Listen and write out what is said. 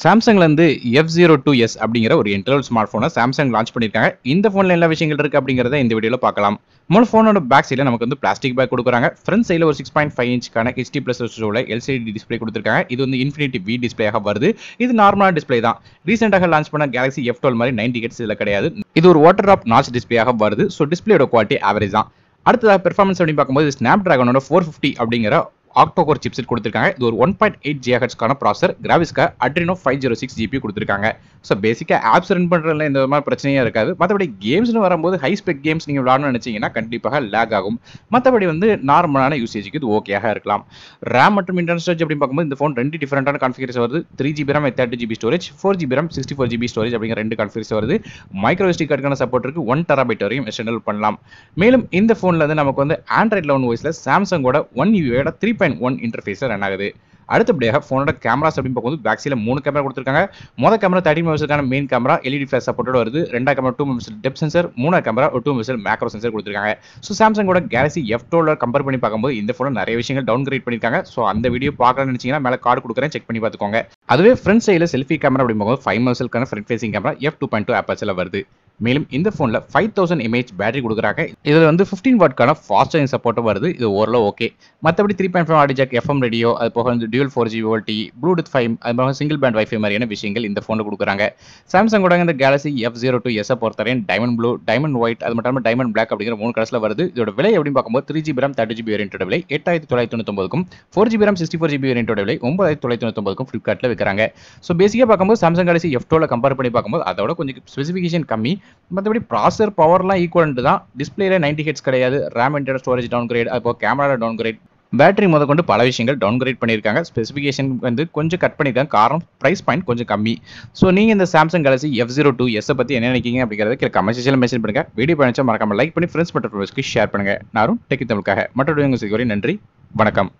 சாம்சங்லேருந்து F zero two S அப்படிங்கிற ஒரு interval smart ஃபோனை சாம்சங் லான்ச் பண்ணியிருக்காங்க இந்த ஃபோனில் எல்லா விஷயங்கள் இருக்குது அப்படிங்கிறத இந்த வீடியோவில் பார்க்கலாம் மூணு ஃபோனோட பேக் சைடில் நமக்கு வந்து பிளாஸ்டிக் பேக் கொடுக்குறாங்க ஃப்ரண்ட் சைடில் ஒரு சிக்ஸ் பாயிண்ட் ஃபைவ் இன்ச்க்கான ஹெச்டி ப்ளஸ் ஷோவில் எல்சிடி டிஸ்பிளே கொடுத்துருக்காங்க இது வந்து இன்ஃபினிட்டி வி டிஸ்பிளேயாக வருது இது நார்மலாக டிஸ்பிளே தான் ரீசெண்டாக லான்ச் பண்ண கேலக்ஸி எஃப் டுவெல் மாதிரி நைன்டி ஹெட்ஸ் இதில் கிடையாது இது ஒரு வாட்டர் ட்ராப் நாச் டிஸ்பிளேயாக வருது ஸோ டிஸ்பிளேயோட குவாலிட்டி ஆவரேஜ் தான் அடுத்ததாக பெர்ஃபார்மன்ஸ் அப்படின்னு பார்க்கும்போது ஸ்னாப் ட்ராகனோட ஃபோர் ஃபிஃப்டி அப்படிங்கிற ஆக்டோகோர் சிப்செட் கொடுத்துருக்காங்க இது ஒரு ஒன் பாயிண்ட் எயிட் கான ப்ராசர் கிராவிஸ்க்கு Adreno five zero six GPU கொடுத்துருக்காங்க ஸோ பேசிக்காக ஆப்ஸ் ரன் பண்ணுறதுல இந்த மாதிரி பிரச்சனையாக இருக்காது மற்றபடி கேம்ஸ்னு வரும்போது ஹை ஸ்பெக் கேம்ஸ் நீங்கள் விளாடணும்னு நினச்சிங்கன்னா கண்டிப்பாக லேக் ஆகும் மற்றபடி வந்து நார்மலான யூசேஜுக்கு இது ஓகேயாக இருக்கலாம் ரேம் மற்றும் இன்டர்னல் ஸ்டோரேஜ் அப்படின்னு பார்க்கும்போது இந்த ஃபோன் ரெண்டு டிஃபரெண்டான கான்ஃபிகரேஷன் வருது three GB RAM thirty GB storage four GB RAM sixty four GB storage அப்படிங்கிற ரெண்டு கான்ஃபிகரேஷன் வருது மைக்ரோஎஸ்டி கார்டுக்கான சப்போர்ட் இருக்குது ஒன் டெராபைட் வரையும் எஸ்டெண்டல் பண்ணலாம் மேலும் இந்த ஃபோனில் வந்து நமக்கு வந்து ஆண்ட்ராய்ட் லெவன் வாய்ஸில் சாம்சங்கோட ஒன் யூயோட த்ரீ ஒன் இன்டர்ஃபேஸில் ரன் ஆகுது அடுத்தபடியாக ஃபோனோட கேமராஸ் அப்படின்னு பார்க்கும்போது பேக்ஸில் மூணு கேமரா கொடுத்துருக்காங்க மொதல் கேமரா தேர்ட்டி மெம்பர்ஸ்க்கான மெயின் கேமரா எல்இடி ஃபிளாஷ் சப்போர்ட்டோட வருது ரெண்டாம் camera two members depth sensor மூணாம் கேமரா ஒரு டூ மெம்பர்ஸ் மேக்ரோ சென்சர் கொடுத்துருக்காங்க ஸோ சாம்சங்கோட கேலக்சி எஃப் டோல கம்பேர் பண்ணி பார்க்கும்போது இந்த ஃபோனில் நிறைய விஷயங்கள் டவுன் கிரேட் பண்ணியிருக்காங்க ஸோ அந்த வீடியோ பார்க்கலாம்னு நினச்சிங்கன்னா மேலே கார்டு கொடுக்குறேன் செக் பண்ணி பார்த்துக்கோங்க அதுவே ஃப்ரண்ட் சைடில் செல்ஃபி கேமரா அப்படின்னு பார்க்கும்போது ஃபைவ் மெம்பர்ஸ்க்கான front facing camera F two point two ஆப்பர்ஸில் வருது மேலும் இந்த ஃபோனில் ஃபைவ் தௌசண்ட் எம்ஏஹெச் பேட்டரி கொடுக்குறாங்க இதில் வந்து ஃபிஃப்டீன் வாட்கான ஃபாஸ்ட் சார்ஜிங் சப்போர்ட்டும் வருது இது ஓரளவு ஓகே மற்றபடி three point five audio jack FM radio அது போக வந்து dual four G VoLTE Bluetooth five அது போக சிங்கிள் பேண்ட் வைஃபை மாதிரியான விஷயங்கள் இந்த ஃபோனில் கொடுக்குறாங்க சாம்சங் கூட இந்த கேலக்சி எஃப் ஜீரோ டூ எஸ்ஸை பொறுத்தவரையும் டைமண்ட் ப்ளூ டைமண்ட் ஒயிட் அது மட்டும் இல்லாமல் டைமண்ட் பிளாக் அப்படிங்கிற மூணு கலர்ஸில் வருது இதோட விலை எப்படின்னு பார்க்கும்போது three GB RAM thirty GB variant விலை எட்டாயிரத்தி தொள்ளாயிரத்தி தொண்ணூத்தொம்பதுக்கும் four GB RAM sixty four GB variant விலை ஒன்பதாயிரத்தி தொள்ளாயிரத்தி தொண்ணூத்தொம்பதுக்கும் ஃப்ளிப்கார்ட்டில் விற்கிறாங்க ஸோ பேசிக்காக பார்க்கும்போது சாம்சங் கேலக்சி எஃப் டோவில் கம்பேர் பண்ணி பார்க்கும்போது அதோட கொஞ்சம் ஸ்பெசிஃபிகேஷன் கம்மி மற்றபடி ப்ராசர் பவர்லாம் ஈக்குவல்ட்டு தான் டிஸ்பிளேல நைன்டி ஹெட்ஸ் கிடையாது RAM inter storage downgrade அப்போ கேமரா டவுன் கிரேட் பேட்டரி முத கொண்டு பல விஷயங்கள் டவுன் கிரேட் பண்ணியிருக்காங்க ஸ்பெசிஃபிகேஷன் வந்து கொஞ்சம் கட் பண்ணியிருக்காங்க காரணம் ப்ரைஸ் பாயிண்ட் கொஞ்சம் கம்மி ஸோ நீங்கள் இந்த Samsung Galaxy F zero two எஸ்ஸை பற்றி என்ன நினைக்கிங்க அப்படிங்கிறத கமெண்ட் கமெண்ட்ஸில் மெசேஜ் பண்ணுங்கள் வீடியோ பண்ணிச்சா மறக்காமல் லைக் பண்ணி ஃப்ரெண்ட்ஸ் மற்றும் ஷேர் பண்ணுங்கள் நானும் டெக்கி தமிழுக்காக மற்றொரு உங்கள் நன்றி வணக்கம்